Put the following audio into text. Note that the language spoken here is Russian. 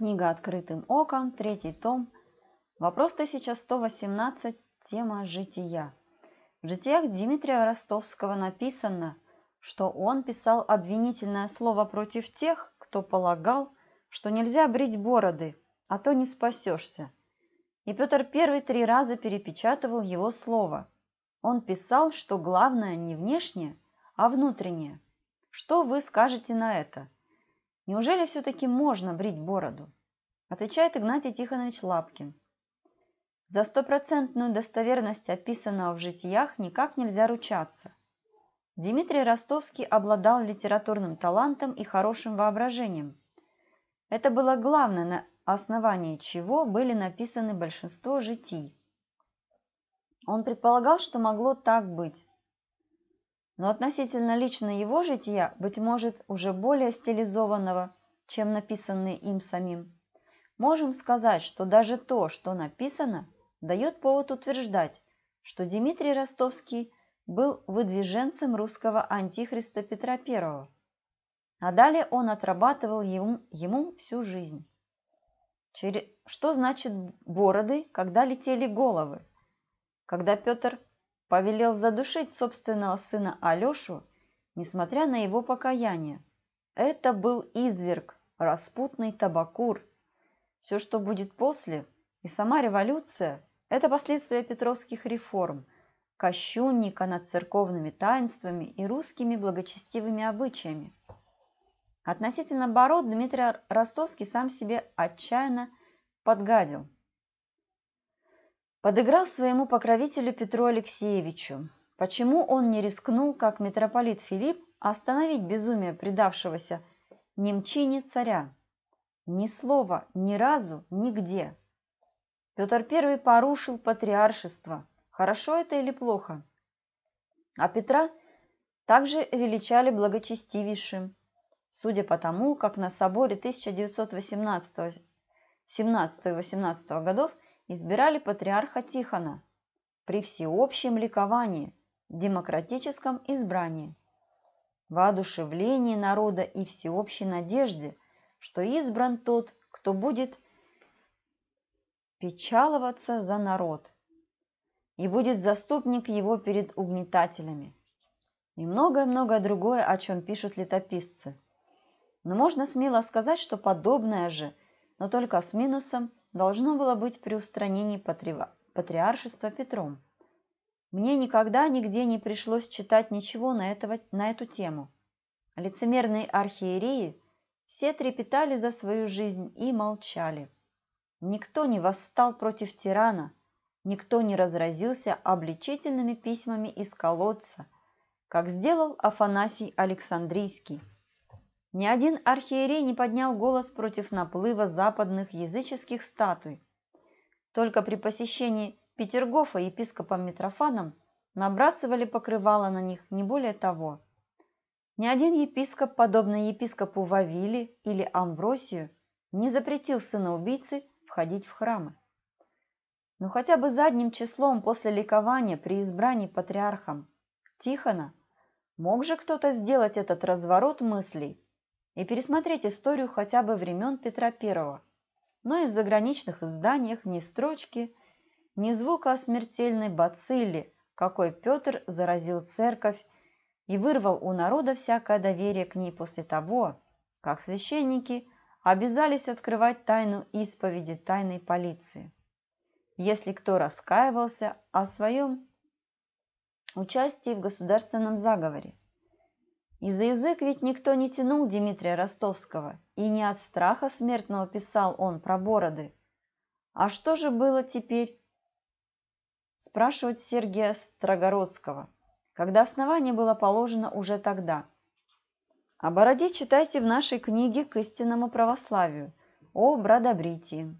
Книга «Открытым оком», третий том. Вопрос 118 тема «Жития». В житиях Дмитрия Ростовского написано, что он писал обвинительное слово против тех, кто полагал, что нельзя брить бороды, а то не спасешься. И Петр I три раза перепечатывал его слово. Он писал, что главное не внешнее, а внутреннее. Что вы скажете на это? – Неужели все-таки можно брить бороду? Отвечает Игнатий Тихонович Лапкин. За стопроцентную достоверность описанного в житиях никак нельзя ручаться. Дмитрий Ростовский обладал литературным талантом и хорошим воображением. Это было главное, на основании чего были написаны большинство житий. Он предполагал, что могло так быть но относительно лично его жития, быть может, уже более стилизованного, чем написанные им самим, можем сказать, что даже то, что написано, дает повод утверждать, что Дмитрий Ростовский был выдвиженцем русского антихриста Петра I, а далее он отрабатывал ему, ему всю жизнь. Что значит бороды, когда летели головы? Когда Петр повелел задушить собственного сына Алешу, несмотря на его покаяние. Это был изверг, распутный табакур. Все, что будет после, и сама революция – это последствия петровских реформ, кощунника над церковными таинствами и русскими благочестивыми обычаями. Относительно Бород Дмитрий Ростовский сам себе отчаянно подгадил – подыграл своему покровителю Петру Алексеевичу. Почему он не рискнул, как митрополит Филипп, остановить безумие предавшегося немчине царя? Ни слова, ни разу, нигде. Петр I порушил патриаршество. Хорошо это или плохо? А Петра также величали благочестивейшим. Судя по тому, как на соборе 1918-17 годов – избирали патриарха Тихона при всеобщем ликовании, демократическом избрании, воодушевлении народа и всеобщей надежде, что избран тот, кто будет печаловаться за народ и будет заступник его перед угнетателями. И многое-многое другое, о чем пишут летописцы. Но можно смело сказать, что подобное же, но только с минусом – должно было быть при устранении патриаршества Петром. Мне никогда нигде не пришлось читать ничего на, этого, на эту тему. Лицемерные архиереи все трепетали за свою жизнь и молчали. Никто не восстал против тирана, никто не разразился обличительными письмами из колодца, как сделал Афанасий Александрийский – ни один архиерей не поднял голос против наплыва западных языческих статуй. Только при посещении Петергофа епископом Митрофаном набрасывали покрывало на них не более того. Ни один епископ, подобно епископу Вавиле или Амвросию, не запретил сына убийцы входить в храмы. Но хотя бы задним числом после ликования при избрании патриархом Тихона мог же кто-то сделать этот разворот мыслей и пересмотреть историю хотя бы времен Петра I, но и в заграничных изданиях ни строчки, ни звука о смертельной бацилле, какой Петр заразил церковь и вырвал у народа всякое доверие к ней после того, как священники обязались открывать тайну исповеди тайной полиции. Если кто раскаивался о своем участии в государственном заговоре, и за язык ведь никто не тянул Дмитрия Ростовского, и не от страха смертного писал он про бороды. А что же было теперь? Спрашивать Сергия Строгородского, когда основание было положено уже тогда. О бороде читайте в нашей книге «К истинному православию» о бродобритии.